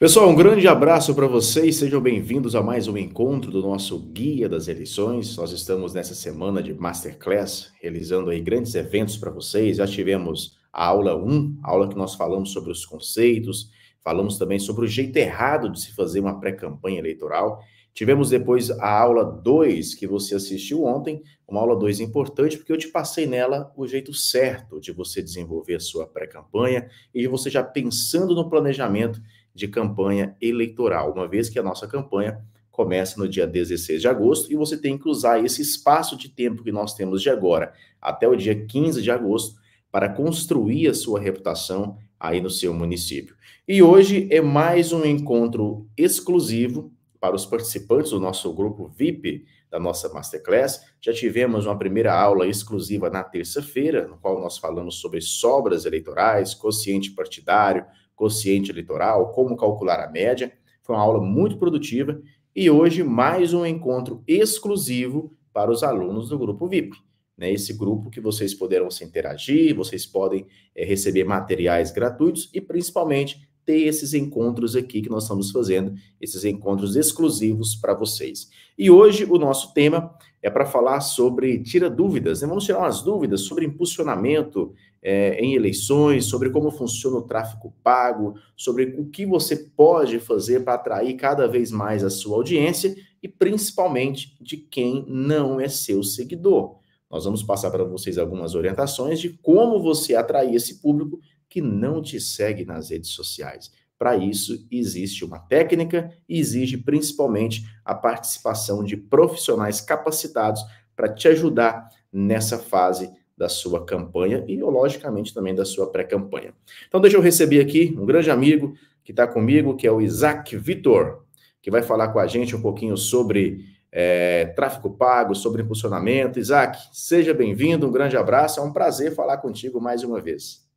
Pessoal, um grande abraço para vocês, sejam bem-vindos a mais um encontro do nosso Guia das Eleições. Nós estamos nessa semana de Masterclass, realizando aí grandes eventos para vocês. Já tivemos a aula 1, a aula que nós falamos sobre os conceitos, falamos também sobre o jeito errado de se fazer uma pré-campanha eleitoral. Tivemos depois a aula 2, que você assistiu ontem, uma aula 2 importante, porque eu te passei nela o jeito certo de você desenvolver a sua pré-campanha e de você já pensando no planejamento de campanha eleitoral, uma vez que a nossa campanha começa no dia 16 de agosto e você tem que usar esse espaço de tempo que nós temos de agora até o dia 15 de agosto para construir a sua reputação aí no seu município. E hoje é mais um encontro exclusivo para os participantes do nosso grupo VIP da nossa Masterclass. Já tivemos uma primeira aula exclusiva na terça-feira, no qual nós falamos sobre sobras eleitorais, consciente partidário, quociente eleitoral, como calcular a média. Foi uma aula muito produtiva e hoje mais um encontro exclusivo para os alunos do grupo VIP. Né, esse grupo que vocês poderão se interagir, vocês podem é, receber materiais gratuitos e principalmente ter esses encontros aqui que nós estamos fazendo, esses encontros exclusivos para vocês. E hoje o nosso tema é para falar sobre tira dúvidas, né? vamos tirar umas dúvidas sobre impulsionamento é, em eleições, sobre como funciona o tráfico pago, sobre o que você pode fazer para atrair cada vez mais a sua audiência e principalmente de quem não é seu seguidor. Nós vamos passar para vocês algumas orientações de como você atrair esse público que não te segue nas redes sociais. Para isso, existe uma técnica e exige principalmente a participação de profissionais capacitados para te ajudar nessa fase da sua campanha e, logicamente, também da sua pré-campanha. Então, deixa eu receber aqui um grande amigo que está comigo, que é o Isaac Vitor, que vai falar com a gente um pouquinho sobre é, tráfego pago, sobre impulsionamento. Isaac, seja bem-vindo, um grande abraço, é um prazer falar contigo mais uma vez.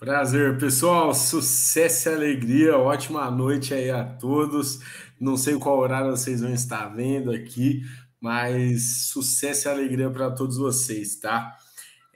Prazer, pessoal. Sucesso e alegria. Ótima noite aí a todos. Não sei qual horário vocês vão estar vendo aqui, mas sucesso e alegria para todos vocês, tá?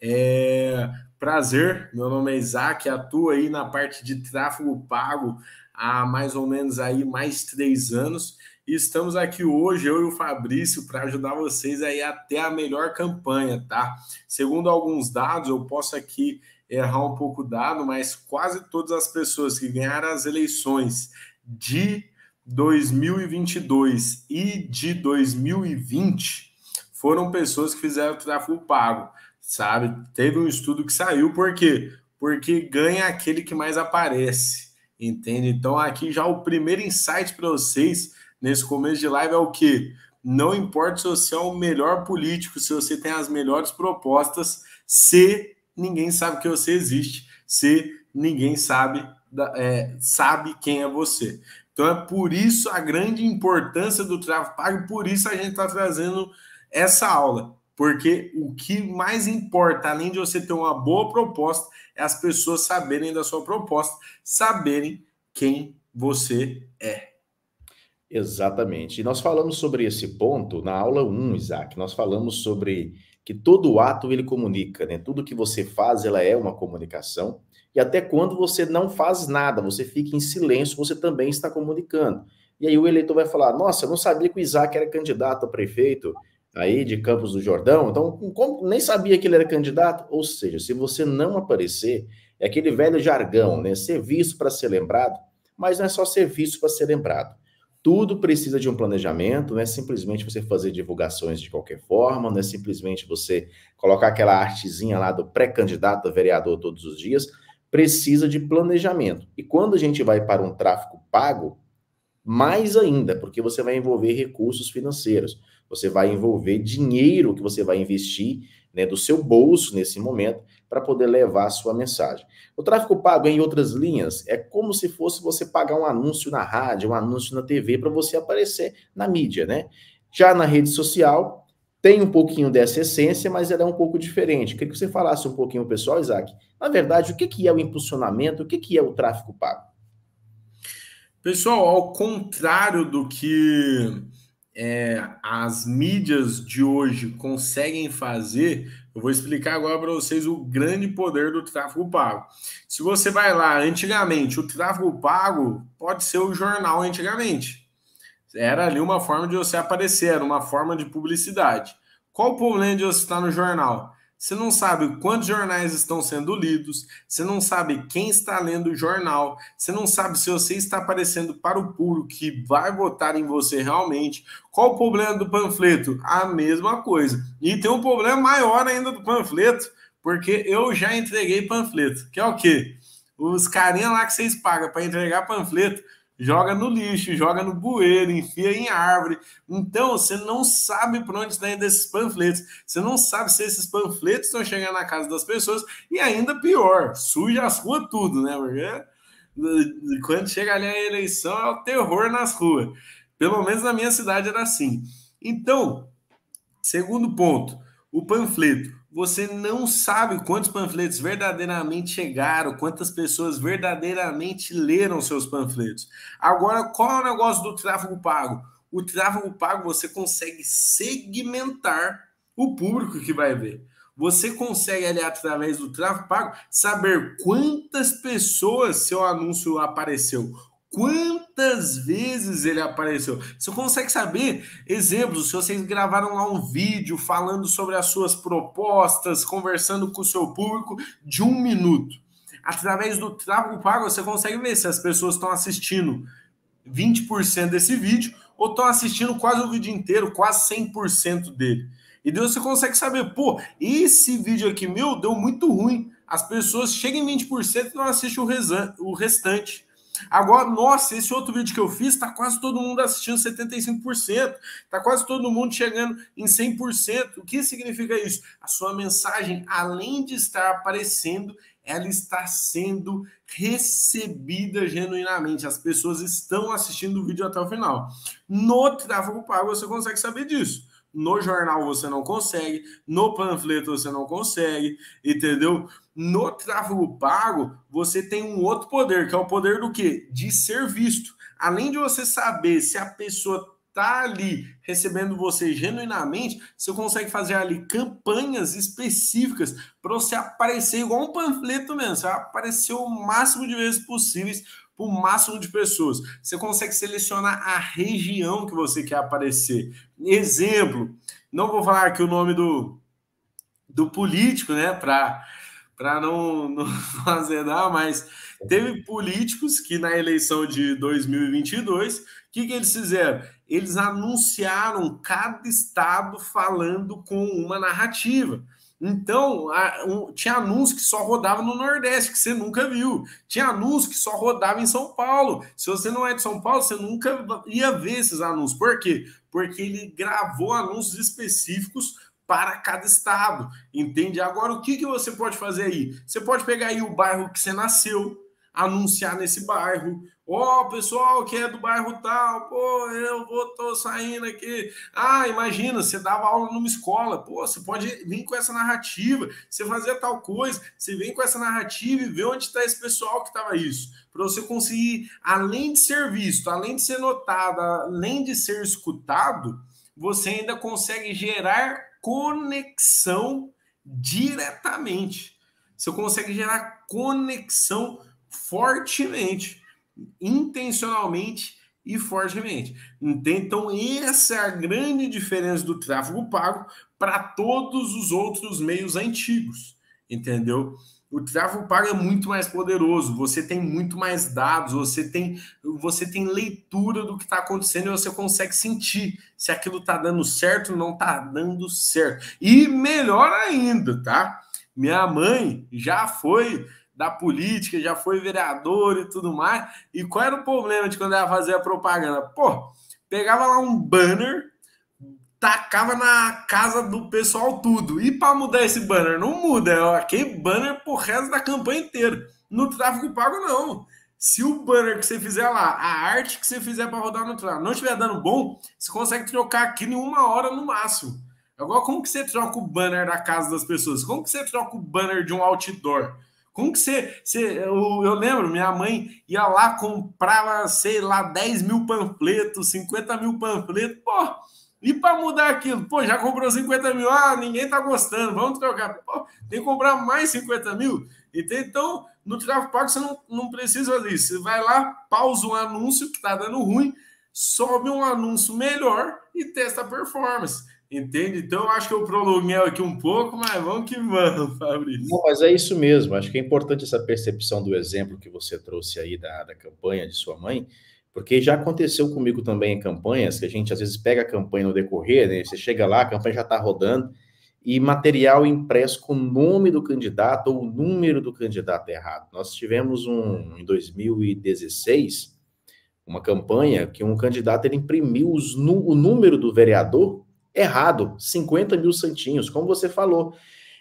É... Prazer, meu nome é Isaac, atuo aí na parte de tráfego pago há mais ou menos aí mais três anos. E estamos aqui hoje, eu e o Fabrício, para ajudar vocês aí até a melhor campanha, tá? Segundo alguns dados, eu posso aqui errar um pouco o dado, mas quase todas as pessoas que ganharam as eleições de 2022 e de 2020 foram pessoas que fizeram tráfego pago, sabe? Teve um estudo que saiu, por quê? Porque ganha aquele que mais aparece, entende? Então, aqui já o primeiro insight para vocês nesse começo de live é o que? Não importa se você é o melhor político, se você tem as melhores propostas, se ninguém sabe que você existe se ninguém sabe, é, sabe quem é você. Então é por isso a grande importância do tráfego pago, por isso a gente está trazendo essa aula. Porque o que mais importa, além de você ter uma boa proposta, é as pessoas saberem da sua proposta, saberem quem você é. Exatamente. E nós falamos sobre esse ponto na aula 1, Isaac. Nós falamos sobre que todo ato ele comunica, né? Tudo que você faz, ela é uma comunicação. E até quando você não faz nada, você fica em silêncio, você também está comunicando. E aí o eleitor vai falar: "Nossa, eu não sabia que o Isaac era candidato a prefeito aí de Campos do Jordão". Então, como, nem sabia que ele era candidato, ou seja, se você não aparecer, é aquele velho jargão, né? Ser visto para ser lembrado, mas não é só ser visto para ser lembrado. Tudo precisa de um planejamento, não é simplesmente você fazer divulgações de qualquer forma, não é simplesmente você colocar aquela artezinha lá do pré-candidato a vereador todos os dias. Precisa de planejamento. E quando a gente vai para um tráfico pago, mais ainda, porque você vai envolver recursos financeiros, você vai envolver dinheiro que você vai investir né, do seu bolso nesse momento para poder levar a sua mensagem. O tráfego pago em outras linhas é como se fosse você pagar um anúncio na rádio, um anúncio na TV para você aparecer na mídia, né? Já na rede social tem um pouquinho dessa essência, mas ela é um pouco diferente. Queria que você falasse um pouquinho, pessoal, Isaac. Na verdade, o que é o impulsionamento? O que é o tráfego pago? Pessoal, ao contrário do que é, as mídias de hoje conseguem fazer, eu vou explicar agora para vocês o grande poder do tráfego pago. Se você vai lá, antigamente, o tráfego pago pode ser o jornal antigamente. Era ali uma forma de você aparecer, era uma forma de publicidade. Qual o problema de você estar no jornal? Você não sabe quantos jornais estão sendo lidos, você não sabe quem está lendo o jornal, você não sabe se você está aparecendo para o público que vai votar em você realmente. Qual o problema do panfleto? A mesma coisa. E tem um problema maior ainda do panfleto, porque eu já entreguei panfleto, que é o quê? Os carinha lá que vocês pagam para entregar panfleto joga no lixo, joga no bueiro, enfia em árvore. Então, você não sabe para onde está indo esses panfletos. Você não sabe se esses panfletos estão chegando na casa das pessoas. E ainda pior, suja as ruas tudo, né? Porque eh, quando chega ali a eleição, é o terror nas ruas. Pelo menos na minha cidade era assim. Então, segundo ponto, o panfleto. Você não sabe quantos panfletos verdadeiramente chegaram, quantas pessoas verdadeiramente leram seus panfletos. Agora, qual é o negócio do tráfego pago? O tráfego pago você consegue segmentar o público que vai ver. Você consegue ali através do tráfego pago saber quantas pessoas seu anúncio apareceu, quantas vezes ele apareceu. Você consegue saber exemplos, se vocês gravaram lá um vídeo falando sobre as suas propostas, conversando com o seu público de um minuto. Através do tráfego pago, você consegue ver se as pessoas estão assistindo 20% desse vídeo ou estão assistindo quase o vídeo inteiro, quase 100% dele. E daí você consegue saber, pô, esse vídeo aqui meu deu muito ruim. As pessoas chegam em 20% e não assistem o, o restante. Agora, nossa, esse outro vídeo que eu fiz, tá quase todo mundo assistindo 75%, tá quase todo mundo chegando em 100%. O que significa isso? A sua mensagem, além de estar aparecendo, ela está sendo recebida genuinamente. As pessoas estão assistindo o vídeo até o final. No tráfego pago, você consegue saber disso no jornal você não consegue, no panfleto você não consegue, entendeu? No tráfego pago, você tem um outro poder, que é o poder do quê? De ser visto. Além de você saber se a pessoa tá ali recebendo você genuinamente, você consegue fazer ali campanhas específicas para você aparecer igual um panfleto mesmo, você aparecer o máximo de vezes possíveis para o máximo de pessoas. Você consegue selecionar a região que você quer aparecer. Exemplo, não vou falar aqui o nome do, do político, né, para não, não fazer nada, mas teve políticos que na eleição de 2022, o que, que eles fizeram? Eles anunciaram cada estado falando com uma narrativa. Então, a, um, tinha anúncio que só rodava no Nordeste, que você nunca viu. Tinha anúncio que só rodava em São Paulo. Se você não é de São Paulo, você nunca ia ver esses anúncios. Por quê? Porque ele gravou anúncios específicos para cada estado, entende? Agora, o que, que você pode fazer aí? Você pode pegar aí o bairro que você nasceu, anunciar nesse bairro, Ó, oh, pessoal que é do bairro tal, pô, eu vou, tô saindo aqui. Ah, imagina, você dava aula numa escola, pô, você pode vir com essa narrativa, você fazia tal coisa, você vem com essa narrativa e vê onde está esse pessoal que tava isso. Para você conseguir, além de ser visto, além de ser notado, além de ser escutado, você ainda consegue gerar conexão diretamente. Você consegue gerar conexão fortemente intencionalmente e fortemente. Então, essa é a grande diferença do tráfego pago para todos os outros meios antigos, entendeu? O tráfego pago é muito mais poderoso, você tem muito mais dados, você tem, você tem leitura do que está acontecendo e você consegue sentir se aquilo está dando certo ou não está dando certo. E melhor ainda, tá? Minha mãe já foi da política, já foi vereador e tudo mais. E qual era o problema de quando ela fazia a propaganda? Pô, pegava lá um banner, tacava na casa do pessoal tudo. E para mudar esse banner? Não muda, é aquele banner por resto da campanha inteira. No tráfego pago, não. Se o banner que você fizer lá, a arte que você fizer para rodar no tráfego não estiver dando bom, você consegue trocar aquilo em uma hora no máximo. Agora, como que você troca o banner da casa das pessoas? Como que você troca o banner de um outdoor? Como que você. você eu, eu, lembro, minha mãe ia lá, comprava, sei lá, 10 mil panfletos, 50 mil panfletos, pô. E para mudar aquilo? Pô, já comprou 50 mil, ah, ninguém tá gostando, vamos trocar. Pô, tem que comprar mais 50 mil. Então, no tráfego pago, você não, não precisa disso, Você vai lá, pausa um anúncio que tá dando ruim, sobe um anúncio melhor e testa a performance. Entende? Então, acho que eu prolonguei aqui um pouco, mas vamos que vamos, Fabrício. Não, mas é isso mesmo. Acho que é importante essa percepção do exemplo que você trouxe aí da, da campanha de sua mãe, porque já aconteceu comigo também em campanhas, que a gente às vezes pega a campanha no decorrer, né? Você chega lá, a campanha já está rodando, e material impresso com o nome do candidato ou o número do candidato errado. Nós tivemos um, em 2016, uma campanha que um candidato ele imprimiu os, o número do vereador Errado, 50 mil santinhos, como você falou.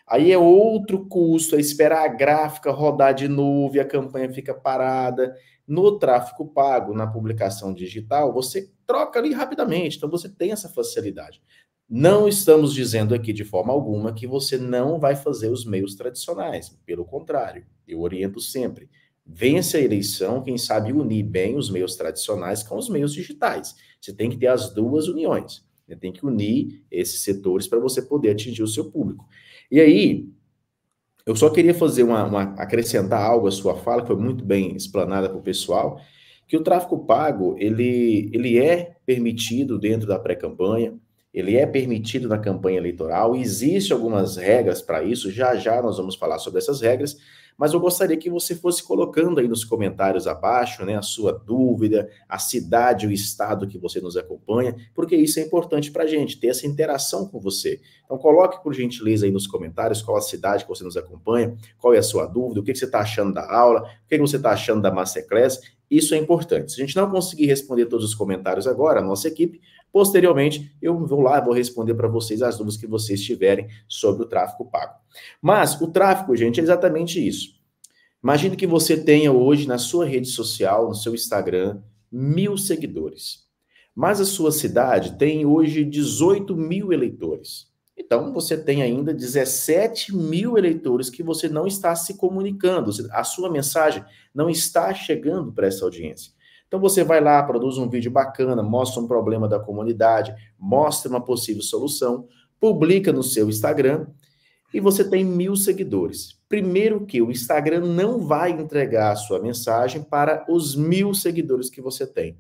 Aí é outro custo, é esperar a gráfica rodar de novo e a campanha fica parada. No tráfego pago, na publicação digital, você troca ali rapidamente, então você tem essa facilidade. Não estamos dizendo aqui de forma alguma que você não vai fazer os meios tradicionais, pelo contrário, eu oriento sempre. Vence a eleição, quem sabe unir bem os meios tradicionais com os meios digitais. Você tem que ter as duas uniões. Né? Tem que unir esses setores para você poder atingir o seu público. E aí, eu só queria fazer uma, uma acrescentar algo à sua fala, que foi muito bem explanada para o pessoal, que o tráfego pago ele, ele é permitido dentro da pré-campanha, ele é permitido na campanha eleitoral, existem algumas regras para isso, já já nós vamos falar sobre essas regras, mas eu gostaria que você fosse colocando aí nos comentários abaixo, né, a sua dúvida, a cidade, o estado que você nos acompanha, porque isso é importante para a gente, ter essa interação com você. Então, coloque, por gentileza, aí nos comentários qual a cidade que você nos acompanha, qual é a sua dúvida, o que, você está achando da aula, o que você está achando da Masterclass, isso é importante. Se a gente não conseguir responder todos os comentários agora, a nossa equipe, posteriormente eu vou lá, vou responder para vocês as dúvidas que vocês tiverem sobre o tráfego pago. Mas o tráfego, gente, é exatamente isso. Imagine que você tenha hoje na sua rede social, no seu Instagram, mil seguidores. Mas a sua cidade tem hoje 18 mil eleitores. Então, você tem ainda 17 mil eleitores que você não está se comunicando, a sua mensagem não está chegando para essa audiência. Então, você vai lá, produz um vídeo bacana, mostra um problema da comunidade, mostra uma possível solução, publica no seu Instagram e você tem mil seguidores. Primeiro que o Instagram não vai entregar a sua mensagem para os mil seguidores que você tem.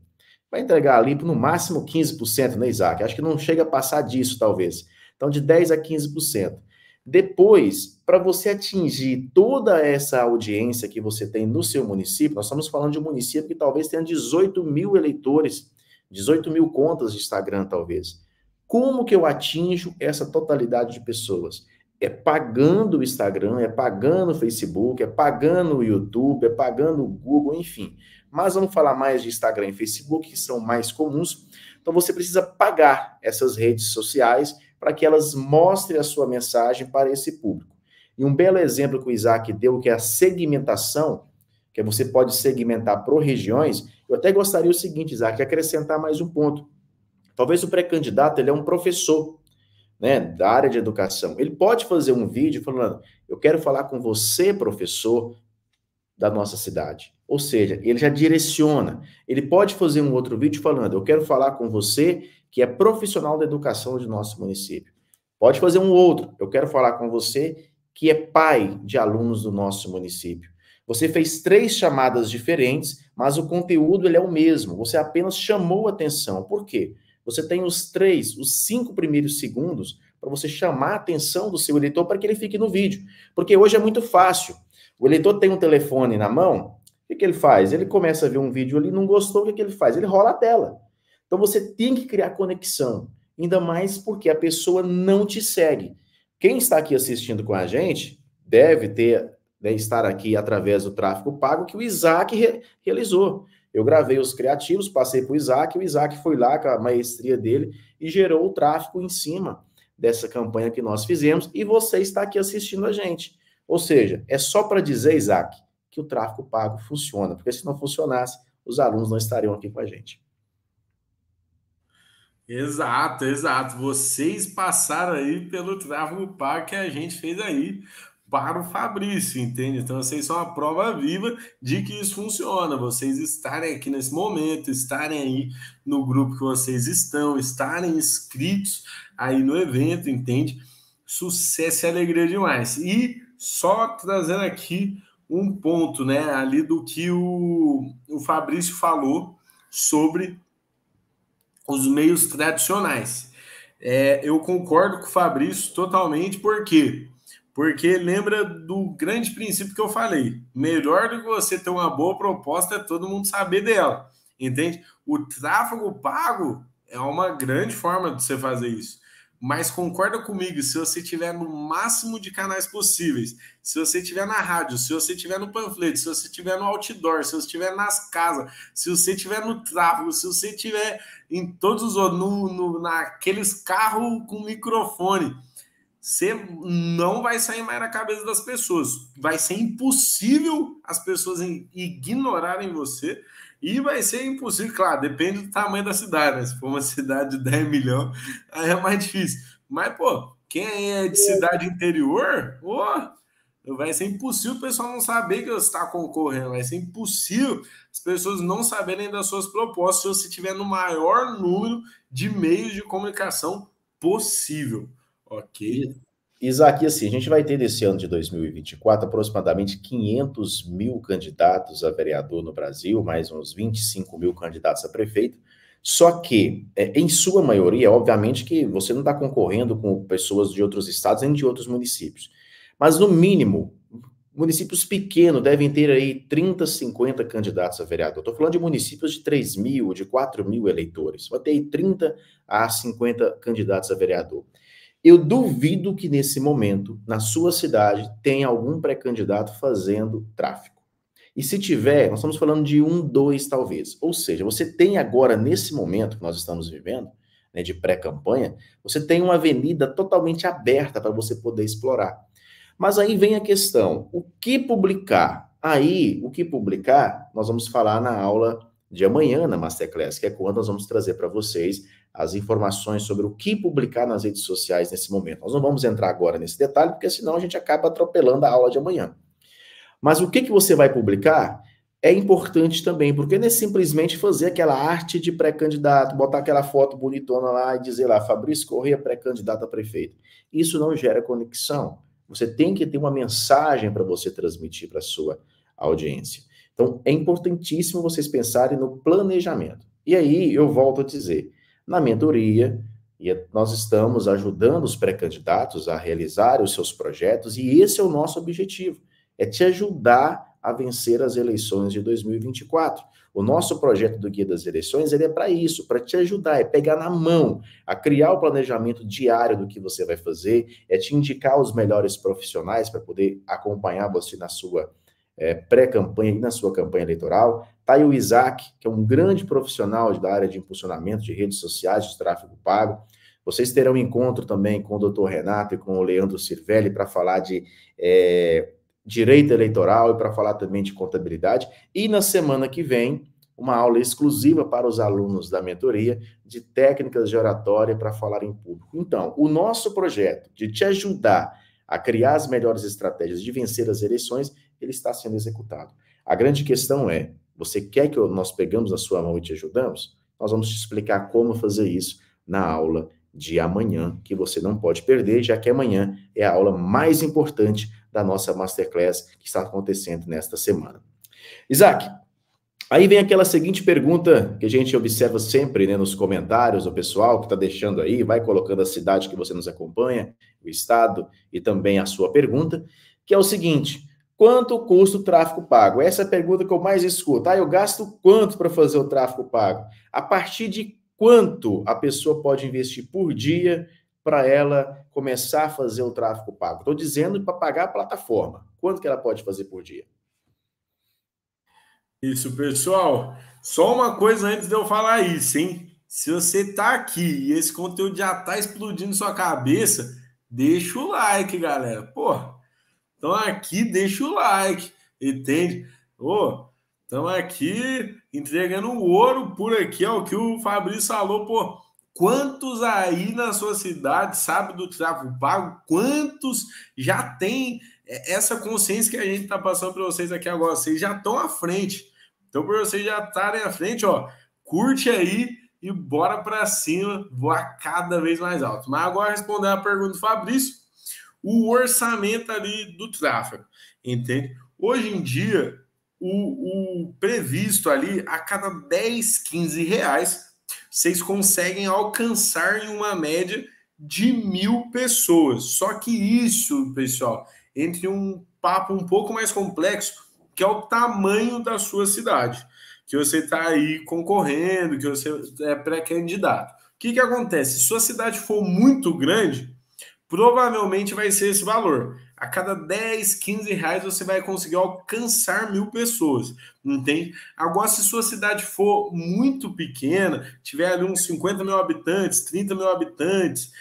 Vai entregar ali no máximo 15%, né, Isaac? Acho que não chega a passar disso, talvez. Então, de 10% a 15%. Depois, para você atingir toda essa audiência que você tem no seu município, nós estamos falando de um município que talvez tenha 18 mil eleitores, 18 mil contas de Instagram, talvez. Como que eu atinjo essa totalidade de pessoas? É pagando o Instagram, é pagando o Facebook, é pagando o YouTube, é pagando o Google, enfim. Mas vamos falar mais de Instagram e Facebook, que são mais comuns. Então você precisa pagar essas redes sociais para que elas mostrem a sua mensagem para esse público. E um belo exemplo que o Isaac deu, que é a segmentação, que é você pode segmentar por regiões, eu até gostaria o seguinte, Isaac, acrescentar mais um ponto. Talvez o pré-candidato ele é um professor né, da área de educação. Ele pode fazer um vídeo falando, eu quero falar com você, professor, da nossa cidade. Ou seja, ele já direciona. Ele pode fazer um outro vídeo falando, eu quero falar com você que é profissional da educação de nosso município. Pode fazer um outro. Eu quero falar com você que é pai de alunos do nosso município. Você fez três chamadas diferentes, mas o conteúdo ele é o mesmo. Você apenas chamou atenção. Por quê? Você tem os três, os cinco primeiros segundos para você chamar a atenção do seu eleitor para que ele fique no vídeo. Porque hoje é muito fácil. O eleitor tem um telefone na mão, o que, que ele faz? Ele começa a ver um vídeo ali, não gostou, o que, que ele faz? Ele rola a tela. Então você tem que criar conexão, ainda mais porque a pessoa não te segue. Quem está aqui assistindo com a gente deve ter né, estar aqui através do tráfego pago que o Isaac re realizou. Eu gravei os criativos, passei para o Isaac, o Isaac foi lá com a maestria dele e gerou o tráfego em cima dessa campanha que nós fizemos e você está aqui assistindo a gente. Ou seja, é só para dizer, Isaac, que o tráfego pago funciona, porque se não funcionasse, os alunos não estariam aqui com a gente. Exato, exato. Vocês passaram aí pelo travo par que a gente fez aí para o Fabrício, entende? Então vocês são a prova viva de que isso funciona. Vocês estarem aqui nesse momento, estarem aí no grupo que vocês estão, estarem inscritos aí no evento, entende? Sucesso e alegria demais. E só trazendo aqui um ponto, né, ali do que o, o Fabrício falou sobre os meios tradicionais. É, eu concordo com o Fabrício totalmente, por quê? Porque lembra do grande princípio que eu falei: melhor do que você ter uma boa proposta é todo mundo saber dela, entende? O tráfego pago é uma grande forma de você fazer isso. Mas concorda comigo, se você tiver no máximo de canais possíveis, se você tiver na rádio, se você tiver no panfleto, se você tiver no outdoor, se você tiver nas casas, se você tiver no tráfego, se você tiver em todos os no, no naqueles carros com microfone, você não vai sair mais na cabeça das pessoas. Vai ser impossível as pessoas ignorarem você e vai ser impossível, claro, depende do tamanho da cidade, né? Se for uma cidade de 10 milhões, aí é mais difícil. Mas, pô, quem é de cidade interior, vai ser impossível o pessoal não saber que você está concorrendo. Vai ser impossível as pessoas não saberem das suas propostas se você estiver no maior número de meios de comunicação possível. Ok? Isaac, assim, a gente vai ter nesse ano de 2024 aproximadamente 500 mil candidatos a vereador no Brasil, mais uns 25 mil candidatos a prefeito. Só que, é, em sua maioria, obviamente que você não está concorrendo com pessoas de outros estados nem de outros municípios. Mas, no mínimo, municípios pequenos devem ter aí 30, 50 candidatos a vereador. Estou falando de municípios de 3 mil, de 4 mil eleitores. Vai ter aí 30 a 50 candidatos a vereador. Eu duvido que nesse momento, na sua cidade, tenha algum pré-candidato fazendo tráfico. E se tiver, nós estamos falando de um, dois, talvez. Ou seja, você tem agora, nesse momento que nós estamos vivendo, né, de pré-campanha, você tem uma avenida totalmente aberta para você poder explorar. Mas aí vem a questão: o que publicar? Aí, o que publicar, nós vamos falar na aula de amanhã na Masterclass, que é quando nós vamos trazer para vocês as informações sobre o que publicar nas redes sociais nesse momento. Nós não vamos entrar agora nesse detalhe, porque senão a gente acaba atropelando a aula de amanhã. Mas o que, que você vai publicar é importante também, porque não é simplesmente fazer aquela arte de pré-candidato, botar aquela foto bonitona lá e dizer lá, Fabrício Corrêa, pré-candidato a prefeito. Isso não gera conexão. Você tem que ter uma mensagem para você transmitir para a sua audiência. Então, é importantíssimo vocês pensarem no planejamento. E aí, eu volto a dizer, na mentoria, e nós estamos ajudando os pré-candidatos a realizar os seus projetos, e esse é o nosso objetivo: é te ajudar a vencer as eleições de 2024. O nosso projeto do Guia das Eleições ele é para isso, para te ajudar, é pegar na mão, a criar o planejamento diário do que você vai fazer, é te indicar os melhores profissionais para poder acompanhar você na sua é, pré-campanha e na sua campanha eleitoral, Está aí o Isaac, que é um grande profissional da área de impulsionamento de redes sociais, de tráfego pago. Vocês terão encontro também com o doutor Renato e com o Leandro Cirvelli para falar de é, direito eleitoral e para falar também de contabilidade. E na semana que vem, uma aula exclusiva para os alunos da mentoria de técnicas de oratória para falar em público. Então, o nosso projeto de te ajudar a criar as melhores estratégias de vencer as eleições, ele está sendo executado. A grande questão é você quer que nós pegamos a sua mão e te ajudamos? Nós vamos te explicar como fazer isso na aula de amanhã, que você não pode perder, já que amanhã é a aula mais importante da nossa masterclass que está acontecendo nesta semana. Isaac, aí vem aquela seguinte pergunta que a gente observa sempre né, nos comentários, o pessoal que está deixando aí, vai colocando a cidade que você nos acompanha, o estado e também a sua pergunta, que é o seguinte: Quanto custa o tráfego pago? Essa é a pergunta que eu mais escuto. Ah, eu gasto quanto para fazer o tráfego pago? A partir de quanto a pessoa pode investir por dia para ela começar a fazer o tráfego pago? Estou dizendo para pagar a plataforma. Quanto que ela pode fazer por dia? Isso, pessoal. Só uma coisa antes de eu falar isso, hein? Se você está aqui e esse conteúdo já está explodindo sua cabeça, deixa o like, galera. Pô, então aqui deixa o like, entende? Ô, oh, estamos aqui entregando ouro por aqui, ó, é que o Fabrício falou, pô, quantos aí na sua cidade sabe do tráfego pago? Quantos já tem é, essa consciência que a gente está passando para vocês aqui agora? Vocês já estão à frente. Então, para vocês já estarem à frente, ó, curte aí e bora para cima, voar cada vez mais alto. Mas agora respondendo a pergunta do Fabrício, o orçamento ali do tráfego, entende? Hoje em dia, o, o previsto ali, a cada 10, 15 reais, vocês conseguem alcançar em uma média de mil pessoas. Só que isso, pessoal, entre um papo um pouco mais complexo, que é o tamanho da sua cidade, que você está aí concorrendo, que você é pré-candidato. O que, que acontece? Se sua cidade for muito grande, provavelmente vai ser esse valor. A cada 10, 15 reais você vai conseguir alcançar mil pessoas, entende? Agora, se sua cidade for muito pequena, tiver ali uns 50 mil habitantes, 30 mil habitantes,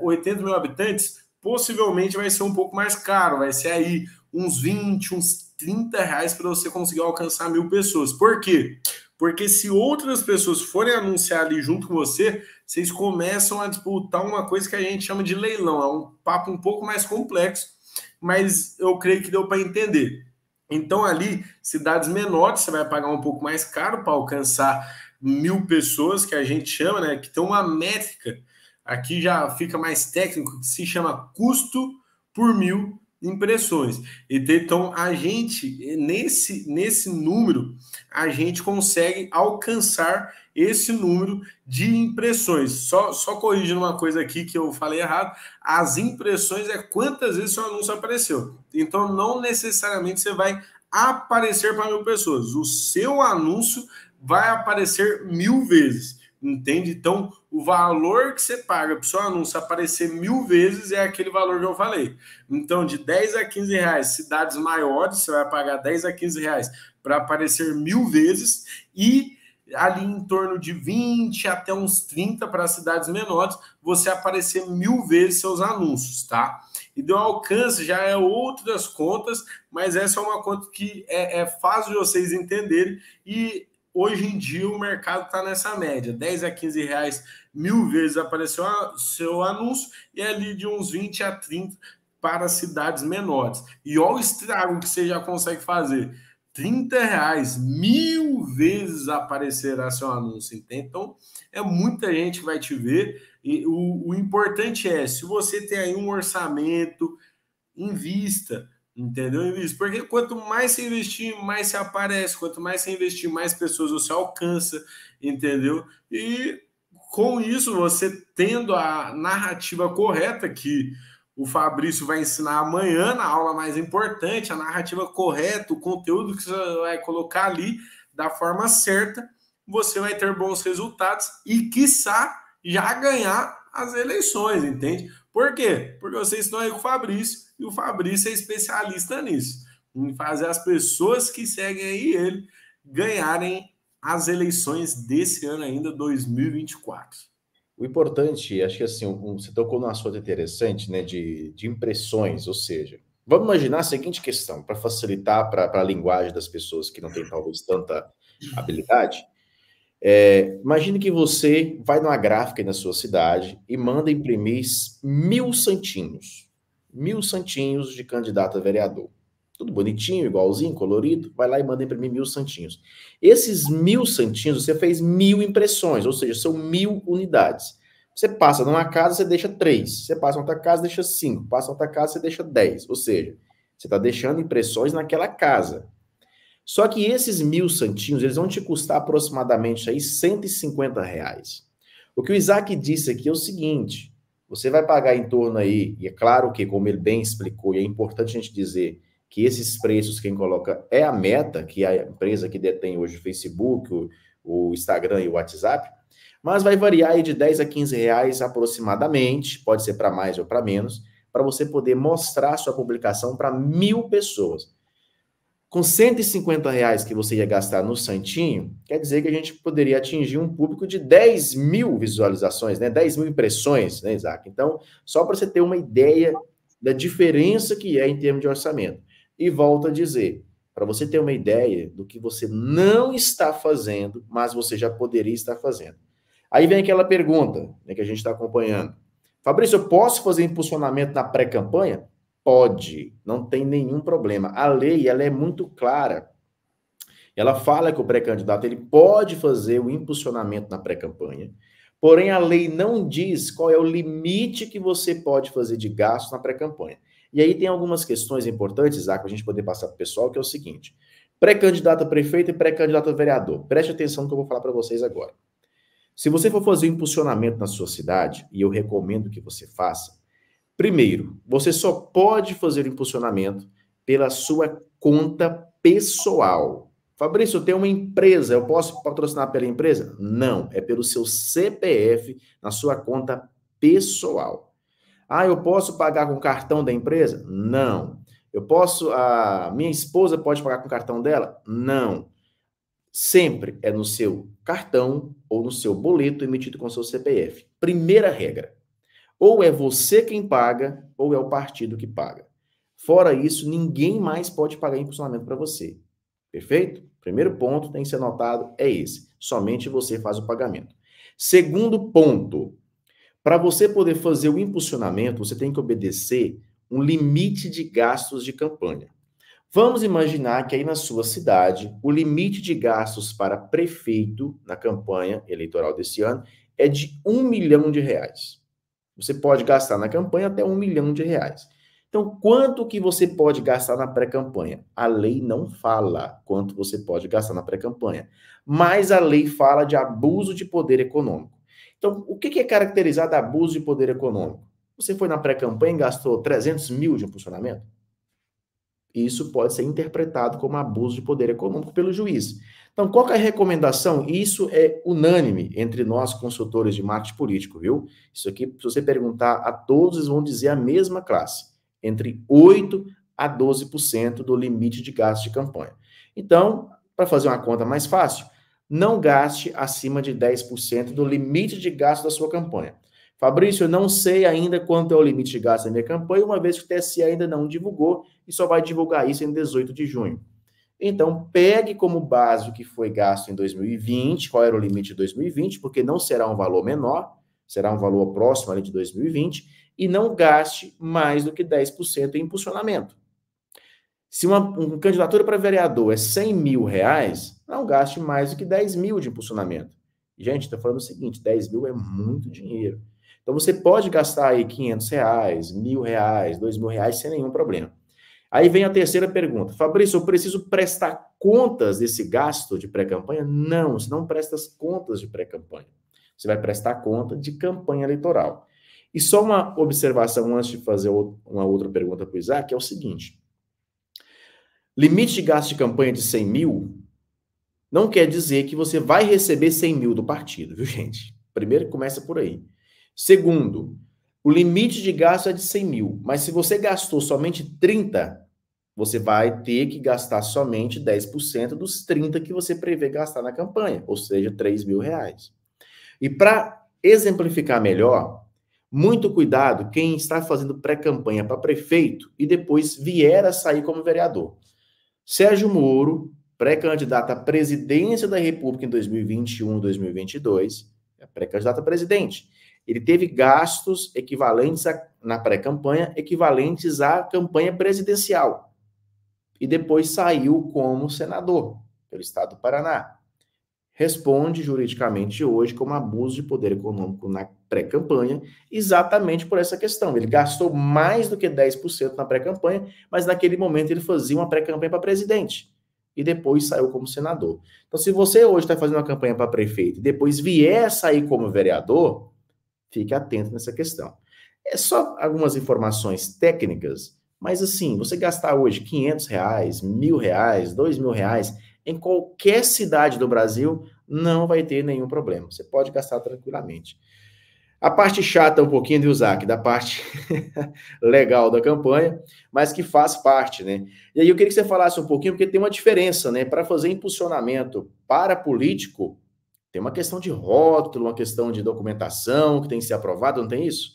80 eh, mil habitantes, possivelmente vai ser um pouco mais caro, vai ser aí uns 20, uns 30 reais para você conseguir alcançar mil pessoas. Por quê? Porque se outras pessoas forem anunciar ali junto com você, vocês começam a disputar uma coisa que a gente chama de leilão. É um papo um pouco mais complexo, mas eu creio que deu para entender. Então, ali, cidades menores, você vai pagar um pouco mais caro para alcançar mil pessoas, que a gente chama, né? Que tem uma métrica, aqui já fica mais técnico, que se chama custo por mil impressões. Então, então a gente, nesse, nesse número, a gente consegue alcançar esse número de impressões. Só, só corrigindo uma coisa aqui que eu falei errado: as impressões é quantas vezes o anúncio apareceu. Então, não necessariamente você vai aparecer para mil pessoas. O seu anúncio vai aparecer mil vezes. Entende? Então, o valor que você paga para o seu anúncio aparecer mil vezes é aquele valor que eu falei. Então, de 10 a 15 reais, cidades maiores, você vai pagar 10 a 15 reais para aparecer mil vezes. E ali em torno de 20 até uns 30 para cidades menores, você aparecer mil vezes seus anúncios, tá? E do alcance já é outras contas, mas essa é uma conta que é, é fácil de vocês entenderem. E hoje em dia o mercado está nessa média: 10 a 15 reais mil vezes apareceu a, seu anúncio, e é ali de uns 20 a 30 para cidades menores. E olha o estrago que você já consegue fazer 30 reais, mil vezes aparecerá seu anúncio, entende? Então, é muita gente vai te ver. E o, o importante é, se você tem aí um orçamento, invista, entendeu? Invista. Porque quanto mais você investir, mais se aparece. Quanto mais você investir, mais pessoas você alcança, entendeu? E com isso, você tendo a narrativa correta que o Fabrício vai ensinar amanhã na aula mais importante, a narrativa correta, o conteúdo que você vai colocar ali da forma certa, você vai ter bons resultados e, quiçá, já ganhar as eleições, entende? Por quê? Porque vocês estão aí com o Fabrício e o Fabrício é especialista nisso, em fazer as pessoas que seguem aí ele ganharem as eleições desse ano ainda, 2024. O importante, acho que assim, um, você tocou num assunto interessante, né, de, de impressões, ou seja, vamos imaginar a seguinte questão, para facilitar para a linguagem das pessoas que não têm talvez tanta habilidade. É, imagine que você vai numa gráfica na sua cidade e manda imprimir mil santinhos, mil santinhos de candidato a vereador. Tudo bonitinho, igualzinho, colorido. Vai lá e manda imprimir mil santinhos. Esses mil santinhos, você fez mil impressões, ou seja, são mil unidades. Você passa numa casa, você deixa três. Você passa em outra casa, deixa cinco. Passa em outra casa, você deixa dez. Ou seja, você está deixando impressões naquela casa. Só que esses mil santinhos, eles vão te custar aproximadamente aí 150 reais. O que o Isaac disse aqui é o seguinte, você vai pagar em torno aí, e é claro que, como ele bem explicou, e é importante a gente dizer, que esses preços quem coloca é a meta, que é a empresa que detém hoje o Facebook, o, o Instagram e o WhatsApp, mas vai variar de 10 a 15 reais aproximadamente, pode ser para mais ou para menos, para você poder mostrar sua publicação para mil pessoas. Com 150 reais que você ia gastar no Santinho, quer dizer que a gente poderia atingir um público de 10 mil visualizações, né? 10 mil impressões, né, Isaac? Então, só para você ter uma ideia da diferença que é em termos de orçamento. E volto a dizer, para você ter uma ideia do que você não está fazendo, mas você já poderia estar fazendo. Aí vem aquela pergunta né, que a gente está acompanhando. Fabrício, eu posso fazer impulsionamento na pré-campanha? Pode, não tem nenhum problema. A lei ela é muito clara. Ela fala que o pré-candidato ele pode fazer o impulsionamento na pré-campanha, porém a lei não diz qual é o limite que você pode fazer de gasto na pré-campanha. E aí tem algumas questões importantes, Isaac, para a gente poder passar para o pessoal, que é o seguinte: pré-candidato a prefeito e pré-candidato a vereador. Preste atenção no que eu vou falar para vocês agora. Se você for fazer um impulsionamento na sua cidade, e eu recomendo que você faça, primeiro, você só pode fazer o impulsionamento pela sua conta pessoal. Fabrício, eu tenho uma empresa, eu posso patrocinar pela empresa? Não, é pelo seu CPF na sua conta pessoal. Ah, eu posso pagar com cartão da empresa? Não. Eu posso, a minha esposa pode pagar com o cartão dela? Não. Sempre é no seu cartão ou no seu boleto emitido com seu CPF. Primeira regra. Ou é você quem paga, ou é o partido que paga. Fora isso, ninguém mais pode pagar impulsionamento para você. Perfeito? Primeiro ponto tem que ser notado é esse. Somente você faz o pagamento. Segundo ponto, para você poder fazer o impulsionamento, você tem que obedecer um limite de gastos de campanha. Vamos imaginar que aí na sua cidade, o limite de gastos para prefeito na campanha eleitoral desse ano é de um milhão de reais. Você pode gastar na campanha até um milhão de reais. Então, quanto que você pode gastar na pré-campanha? A lei não fala quanto você pode gastar na pré-campanha, mas a lei fala de abuso de poder econômico. Então, o que é caracterizado abuso de poder econômico? Você foi na pré-campanha e gastou 300 mil de impulsionamento? Isso pode ser interpretado como abuso de poder econômico pelo juiz. Então, qual é a recomendação? Isso é unânime entre nós, consultores de marketing político, viu? Isso aqui, se você perguntar a todos, eles vão dizer a mesma classe. Entre 8% a 12% do limite de gasto de campanha. Então, para fazer uma conta mais fácil, não gaste acima de 10% do limite de gasto da sua campanha. Fabrício, eu não sei ainda quanto é o limite de gasto da minha campanha, uma vez que o TSE ainda não divulgou e só vai divulgar isso em 18 de junho. Então, pegue como base o que foi gasto em 2020, qual era o limite de 2020, porque não será um valor menor, será um valor próximo ali de 2020, e não gaste mais do que 10% em impulsionamento. Se uma, candidatura para vereador é 100 mil reais, não gaste mais do que 10 mil de impulsionamento. Gente, estou falando o seguinte, 10 mil é muito dinheiro. Então você pode gastar aí 500 reais, mil reais, dois mil reais sem nenhum problema. Aí vem a terceira pergunta. Fabrício, eu preciso prestar contas desse gasto de pré-campanha? Não, você não presta as contas de pré-campanha. Você vai prestar conta de campanha eleitoral. E só uma observação antes de fazer uma outra pergunta para o Isaac, é o seguinte limite de gasto de campanha de 100 mil não quer dizer que você vai receber 100 mil do partido, viu, gente? Primeiro, começa por aí. Segundo, o limite de gasto é de 100 mil, mas se você gastou somente 30, você vai ter que gastar somente 10% dos 30 que você prevê gastar na campanha, ou seja, 3 mil reais. E para exemplificar melhor, muito cuidado quem está fazendo pré-campanha para prefeito e depois vier a sair como vereador. Sérgio Moro, pré-candidato à presidência da República em 2021 e 2022, é pré-candidato a presidente. Ele teve gastos equivalentes a, na pré-campanha, equivalentes à campanha presidencial. E depois saiu como senador pelo estado do Paraná responde juridicamente hoje como abuso de poder econômico na pré-campanha, exatamente por essa questão. Ele gastou mais do que 10% na pré-campanha, mas naquele momento ele fazia uma pré-campanha para presidente e depois saiu como senador. Então, se você hoje está fazendo uma campanha para prefeito e depois vier sair como vereador, fique atento nessa questão. É só algumas informações técnicas, mas assim, você gastar hoje 500 reais, mil reais, dois mil reais em qualquer cidade do Brasil, não vai ter nenhum problema. Você pode gastar tranquilamente. A parte chata um pouquinho de usar, que da parte legal da campanha, mas que faz parte, né? E aí eu queria que você falasse um pouquinho, porque tem uma diferença, né? Para fazer impulsionamento para político, tem uma questão de rótulo, uma questão de documentação que tem que ser aprovada, não tem isso?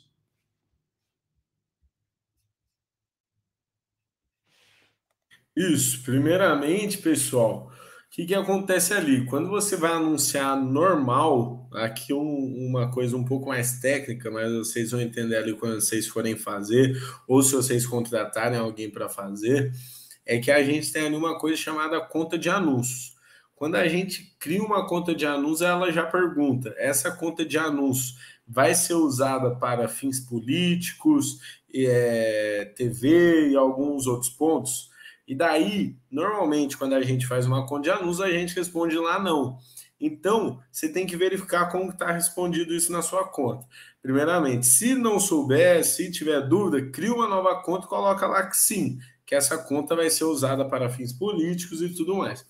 Isso. Primeiramente, pessoal, que, que acontece ali? Quando você vai anunciar normal, aqui um, uma coisa um pouco mais técnica, mas vocês vão entender ali quando vocês forem fazer, ou se vocês contratarem alguém para fazer, é que a gente tem ali uma coisa chamada conta de anúncios. Quando a gente cria uma conta de anúncios, ela já pergunta: essa conta de anúncios vai ser usada para fins políticos, é, eh, TV e alguns outros pontos? E daí, normalmente, quando a gente faz uma conta de anúncio, a gente responde lá não. Então, você tem que verificar como está respondido isso na sua conta. Primeiramente, se não souber, se tiver dúvida, cria uma nova conta e coloca lá que sim, que essa conta vai ser usada para fins políticos e tudo mais.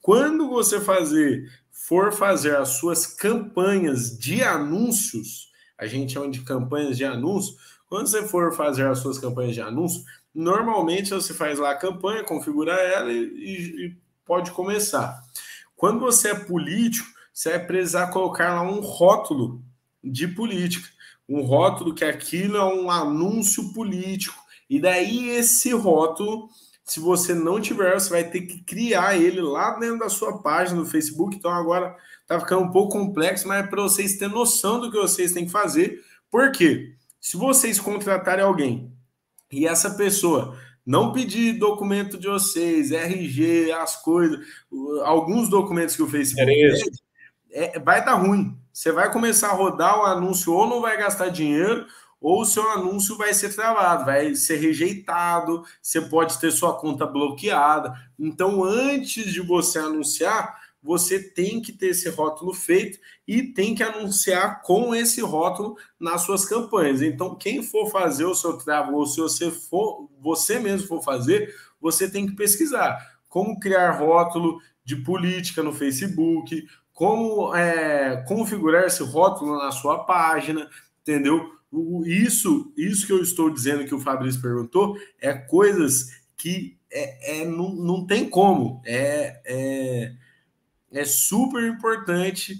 Quando você fazer, for fazer as suas campanhas de anúncios, a gente chama de campanhas de anúncio, quando você for fazer as suas campanhas de anúncio, Normalmente você faz lá a campanha, configura ela e, e, e pode começar. Quando você é político, você vai precisar colocar lá um rótulo de política, um rótulo que aquilo é um anúncio político. E daí esse rótulo, se você não tiver, você vai ter que criar ele lá dentro da sua página do Facebook. Então agora tá ficando um pouco complexo, mas é para vocês terem noção do que vocês têm que fazer. Por quê? Se vocês contratarem alguém e essa pessoa não pedir documento de vocês, RG, as coisas, alguns documentos que o Facebook pede, é, vai dar ruim. Você vai começar a rodar o anúncio ou não vai gastar dinheiro, ou o seu anúncio vai ser travado, vai ser rejeitado, você pode ter sua conta bloqueada. Então, antes de você anunciar, você tem que ter esse rótulo feito e tem que anunciar com esse rótulo nas suas campanhas. Então, quem for fazer o seu trabalho, ou se você for, você mesmo for fazer, você tem que pesquisar como criar rótulo de política no Facebook, como é, configurar esse rótulo na sua página, entendeu? Isso, isso que eu estou dizendo que o Fabrício perguntou é coisas que é, é não, não tem como. É, é é super importante.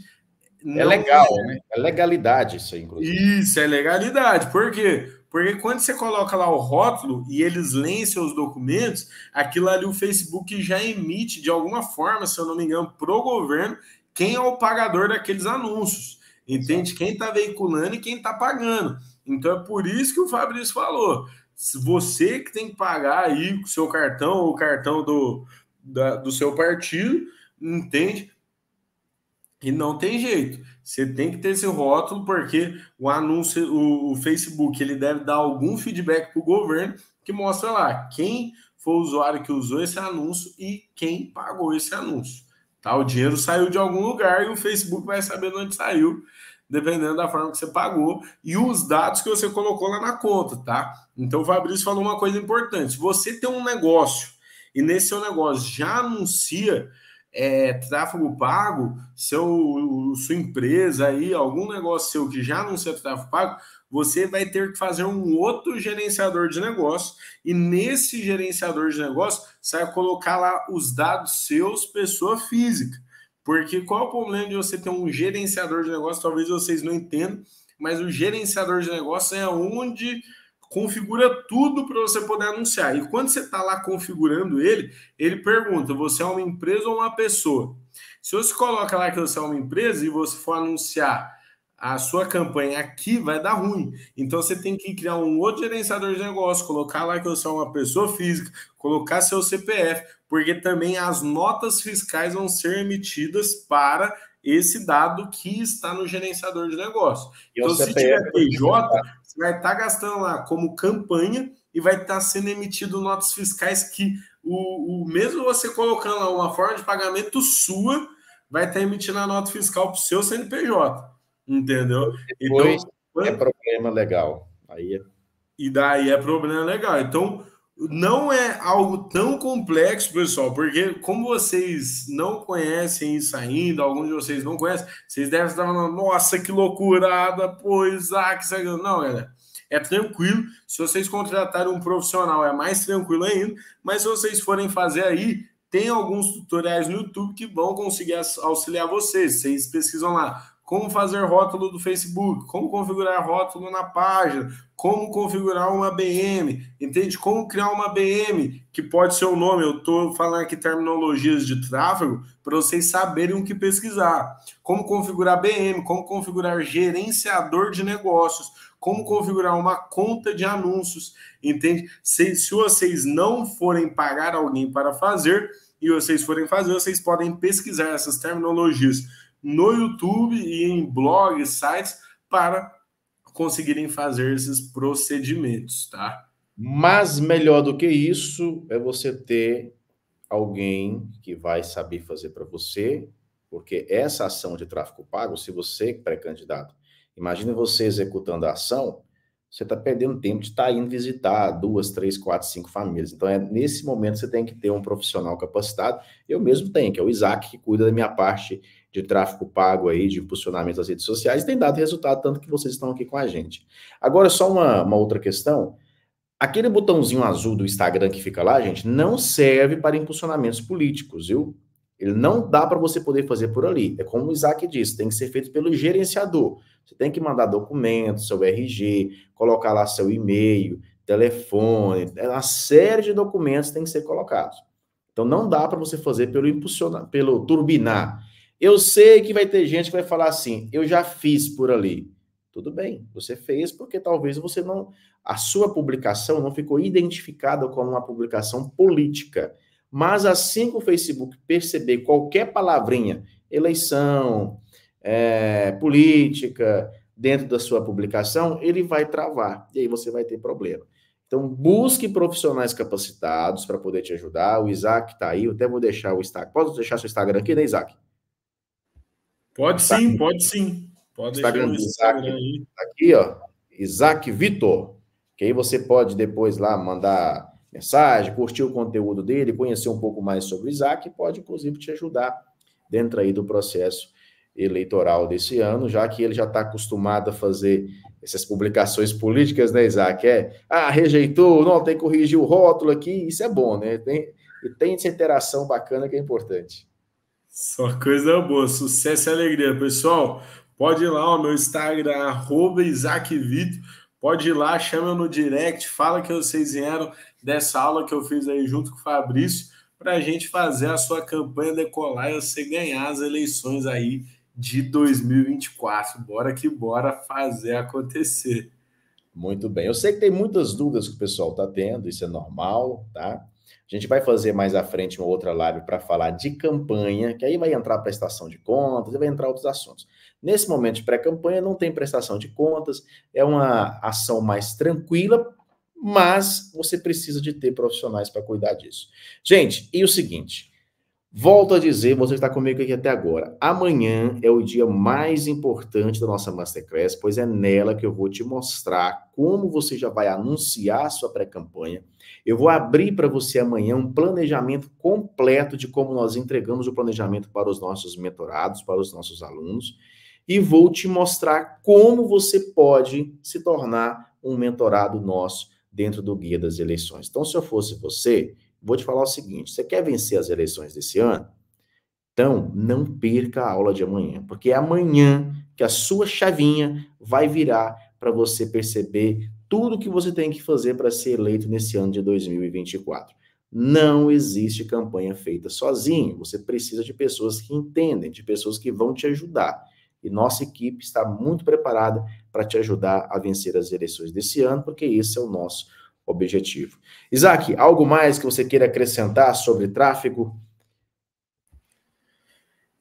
É legal, né? É legalidade isso aí, inclusive. Isso, é legalidade. Por quê? Porque quando você coloca lá o rótulo e eles leem seus documentos, aquilo ali o Facebook já emite, de alguma forma, se eu não me engano, para o governo, quem é o pagador daqueles anúncios. Entende? Sim. Quem está veiculando e quem está pagando. Então é por isso que o Fabrício falou. Você que tem que pagar aí com o seu cartão ou o cartão do, da, do seu partido, entende? E não tem jeito. Você tem que ter esse rótulo porque o anúncio, o, o Facebook, ele deve dar algum feedback para o governo que mostra lá quem foi o usuário que usou esse anúncio e quem pagou esse anúncio. Tá? O dinheiro saiu de algum lugar e o Facebook vai saber de onde saiu, dependendo da forma que você pagou e os dados que você colocou lá na conta, tá? Então o Fabrício falou uma coisa importante. Se você tem um negócio e nesse seu negócio já anuncia é, tráfego pago, seu, sua empresa aí, algum negócio seu que já não seja tráfego pago, você vai ter que fazer um outro gerenciador de negócio e nesse gerenciador de negócio você vai colocar lá os dados seus, pessoa física. Porque qual é o problema de você ter um gerenciador de negócio? Talvez vocês não entendam, mas o gerenciador de negócio é onde configura tudo para você poder anunciar. E quando você está lá configurando ele, ele pergunta: você é uma empresa ou uma pessoa? Se você coloca lá que você é uma empresa e você for anunciar a sua campanha aqui, vai dar ruim. Então você tem que criar um outro gerenciador de negócio, colocar lá que você é uma pessoa física, colocar seu CPF, porque também as notas fiscais vão ser emitidas para esse dado que está no gerenciador de negócio. E então, se tiver PJ, você vai estar tá gastando lá como campanha e vai estar tá sendo emitido notas fiscais que o, o mesmo você colocando lá uma forma de pagamento sua, vai estar tá emitindo a nota fiscal para o seu CNPJ. Entendeu? Então, Depois então, é problema legal. Aí é... E daí é problema legal. Então, não é algo tão complexo, pessoal, porque como vocês não conhecem isso ainda, alguns de vocês não conhecem, vocês devem estar falando, nossa, que loucurada, ah que saiu não, galera, é tranquilo, se vocês contratarem um profissional é mais tranquilo ainda, mas se vocês forem fazer aí, tem alguns tutoriais no YouTube que vão conseguir auxiliar vocês, vocês pesquisam lá, como fazer rótulo do Facebook, como configurar rótulo na página, como configurar uma BM, entende? Como criar uma BM, que pode ser o nome, eu estou falando aqui terminologias de tráfego, para vocês saberem o que pesquisar. Como configurar BM, como configurar gerenciador de negócios, como configurar uma conta de anúncios, entende? Se, se vocês não forem pagar alguém para fazer, e vocês forem fazer, vocês podem pesquisar essas terminologias no YouTube e em blogs, sites, para conseguirem fazer esses procedimentos, tá? Mas melhor do que isso é você ter alguém que vai saber fazer para você, porque essa ação de tráfico pago, se você pré-candidato, imagine você executando a ação, você está perdendo tempo de estar tá indo visitar duas, três, quatro, cinco famílias. Então, é nesse momento você tem que ter um profissional capacitado. Eu mesmo tenho, que é o Isaac, que cuida da minha parte de tráfego pago aí, de impulsionamento das redes sociais, tem dado resultado, tanto que vocês estão aqui com a gente. Agora, só uma, uma outra questão. Aquele botãozinho azul do Instagram que fica lá, gente, não serve para impulsionamentos políticos, viu? Ele não dá para você poder fazer por ali. É como o Isaac disse, tem que ser feito pelo gerenciador. Você tem que mandar documento, seu RG, colocar lá seu e-mail, telefone, é, uma série de documentos tem que ser colocados. Então não dá para você fazer pelo impulsionar, pelo turbinar, eu sei que vai ter gente que vai falar assim: eu já fiz por ali. Tudo bem, você fez porque talvez você não. A sua publicação não ficou identificada como uma publicação política. Mas assim que o Facebook perceber qualquer palavrinha, eleição, é, política, dentro da sua publicação, ele vai travar. E aí você vai ter problema. Então, busque profissionais capacitados para poder te ajudar. O Isaac está aí, eu até vou deixar o Instagram. Posso deixar seu Instagram aqui, né, Isaac? Pode tá. sim, aqui. pode sim. Pode tá Instagram do Isaac, aí. Tá aqui, ó. Isaac Vitor. Que aí você pode depois lá mandar mensagem, curtir o conteúdo dele, conhecer um pouco mais sobre o Isaac, pode inclusive te ajudar dentro aí do processo eleitoral desse ano, já que ele já está acostumado a fazer essas publicações políticas, né, Isaac? É, ah, rejeitou, não, tem que corrigir o rótulo aqui, isso é bom, né? Tem, e tem essa interação bacana que é importante. Só coisa boa, sucesso e alegria, pessoal. Pode ir lá, o meu Instagram, arroba Isaac Vito. Pode ir lá, chama no direct, fala que vocês vieram dessa aula que eu fiz aí junto com o Fabrício para a gente fazer a sua campanha decolar e você ganhar as eleições aí de 2024. Bora que bora fazer acontecer. Muito bem. Eu sei que tem muitas dúvidas que o pessoal está tendo, isso é normal, tá? A gente vai fazer mais à frente uma outra live para falar de campanha, que aí vai entrar prestação de contas, vai entrar outros assuntos. Nesse momento de pré-campanha não tem prestação de contas, é uma ação mais tranquila, mas você precisa de ter profissionais para cuidar disso. Gente, e o seguinte, Volto a dizer, você está comigo aqui até agora. Amanhã é o dia mais importante da nossa Masterclass, pois é nela que eu vou te mostrar como você já vai anunciar a sua pré-campanha. Eu vou abrir para você amanhã um planejamento completo de como nós entregamos o planejamento para os nossos mentorados, para os nossos alunos, e vou te mostrar como você pode se tornar um mentorado nosso dentro do Guia das Eleições. Então, se eu fosse você, vou te falar o seguinte: você quer vencer as eleições desse ano? Então, não perca a aula de amanhã, porque é amanhã que a sua chavinha vai virar para você perceber tudo que você tem que fazer para ser eleito nesse ano de 2024. Não existe campanha feita sozinho. Você precisa de pessoas que entendem, de pessoas que vão te ajudar. E nossa equipe está muito preparada para te ajudar a vencer as eleições desse ano, porque esse é o nosso objetivo. Isaac, algo mais que você queira acrescentar sobre tráfego?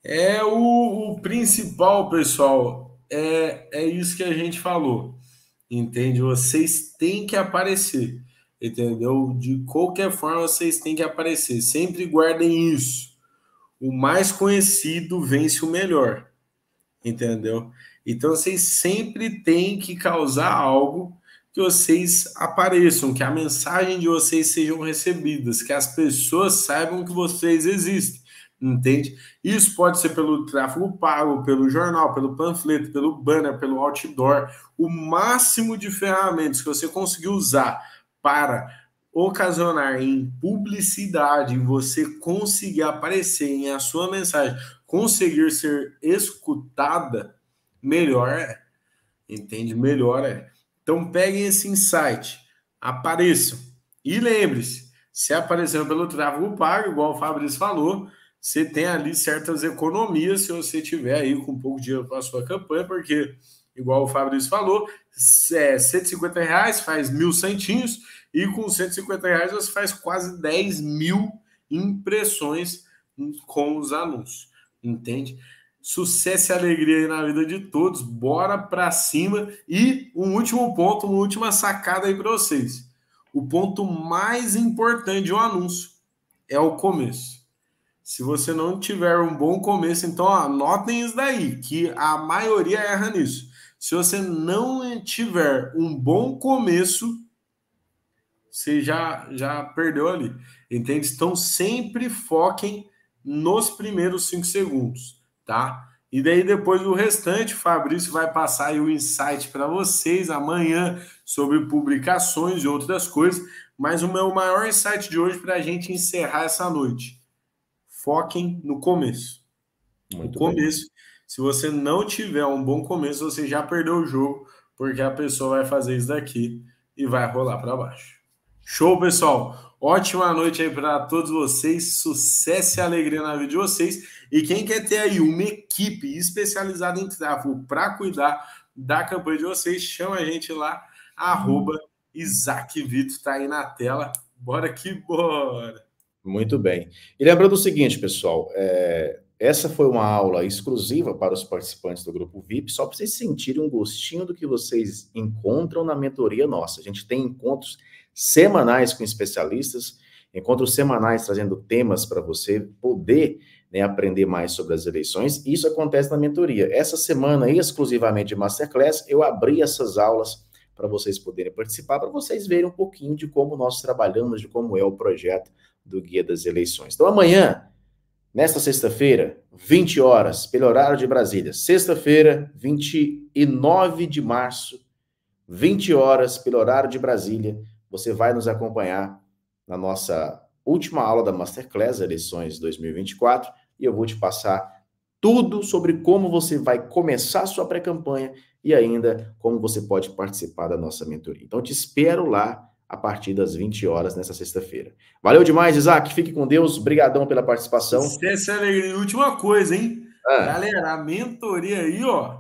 É o, o principal, pessoal, é, é isso que a gente falou. Entende? Vocês têm que aparecer. Entendeu? De qualquer forma, vocês têm que aparecer. Sempre guardem isso. O mais conhecido vence o melhor. Entendeu? Então vocês sempre têm que causar algo que vocês apareçam, que a mensagem de vocês sejam recebidas, que as pessoas saibam que vocês existem, entende? Isso pode ser pelo tráfego pago, pelo jornal, pelo panfleto, pelo banner, pelo outdoor, o máximo de ferramentas que você conseguir usar para ocasionar em publicidade, você conseguir aparecer em a sua mensagem, conseguir ser escutada, melhor é. Entende? Melhor é. Então peguem esse insight, apareçam. E lembre-se, se aparecer pelo tráfego pago, igual o Fabrício falou, você tem ali certas economias se você tiver aí com um pouco de dinheiro para a sua campanha, porque, igual o Fabrício falou, é 150 reais faz mil centinhos, e com 150 reais você faz quase 10 mil impressões com os anúncios, entende? Sucesso e alegria aí na vida de todos. Bora para cima. E um último ponto, uma última sacada aí para vocês. O ponto mais importante de um anúncio é o começo. Se você não tiver um bom começo, então anotem isso daí, que a maioria erra nisso. Se você não tiver um bom começo, você já, já perdeu ali. Entende? Então sempre foquem nos primeiros cinco segundos tá? E daí depois o restante, o Fabrício vai passar aí o insight para vocês amanhã sobre publicações e outras coisas. Mas o meu maior insight de hoje para a gente encerrar essa noite. Foquem no começo. Muito no começo. Bem. Se você não tiver um bom começo, você já perdeu o jogo, porque a pessoa vai fazer isso daqui e vai rolar para baixo. Show, pessoal. Ótima noite aí para todos vocês. Sucesso e alegria na vida de vocês. E quem quer ter aí uma equipe especializada em tráfego para cuidar da campanha de vocês, chama a gente lá, arroba Isaac Vito, tá aí na tela. Bora que bora! Muito bem. E lembrando o seguinte, pessoal, é... essa foi uma aula exclusiva para os participantes do grupo VIP, só para vocês sentirem um gostinho do que vocês encontram na mentoria nossa. A gente tem encontros semanais com especialistas, encontros semanais trazendo temas para você poder né, aprender mais sobre as eleições. Isso acontece na mentoria. Essa semana, exclusivamente de Masterclass, eu abri essas aulas para vocês poderem participar, para vocês verem um pouquinho de como nós trabalhamos, de como é o projeto do Guia das Eleições. Então, amanhã, nesta sexta-feira, 20 horas, pelo horário de Brasília, sexta-feira, 29 de março, 20 horas, pelo horário de Brasília, você vai nos acompanhar na nossa última aula da Masterclass Eleições 2024 e eu vou te passar tudo sobre como você vai começar sua pré-campanha e ainda como você pode participar da nossa mentoria. Então te espero lá a partir das 20 horas nessa sexta-feira. Valeu demais, Isaac. Fique com Deus. Obrigadão pela participação. É essa é a última coisa, hein? Ah. Galera, a mentoria aí, ó.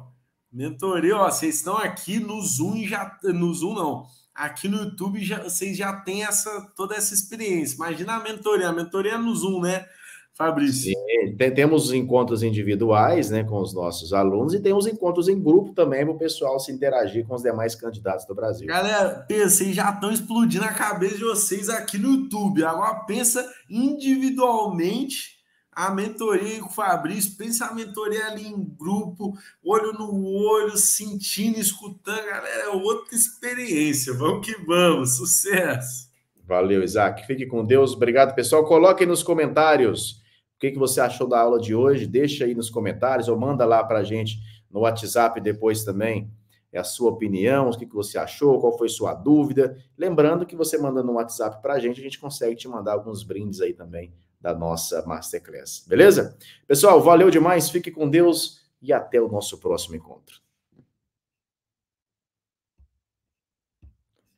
Mentoria, ó. Vocês estão aqui no Zoom já. No Zoom, não Aqui no YouTube já, vocês já têm essa, toda essa experiência. Imagina a mentoria, a mentoria é no Zoom, né, Fabrício? Sim, temos encontros individuais né, com os nossos alunos e temos encontros em grupo também para o pessoal se interagir com os demais candidatos do Brasil. Galera, vocês já estão explodindo a cabeça de vocês aqui no YouTube. Agora pensa individualmente a mentoria com o Fabrício, pensa a mentoria ali em grupo, olho no olho, sentindo, escutando, galera, é outra experiência. Vamos que vamos, sucesso. Valeu, Isaac. Fique com Deus. Obrigado, pessoal. Coloquem nos comentários o que, você achou da aula de hoje. Deixa aí nos comentários ou manda lá para a gente no WhatsApp depois também é a sua opinião, o que, que você achou, qual foi sua dúvida. Lembrando que você mandando um WhatsApp para a gente, a gente consegue te mandar alguns brindes aí também da nossa Masterclass. Beleza? Pessoal, valeu demais, fique com Deus e até o nosso próximo encontro.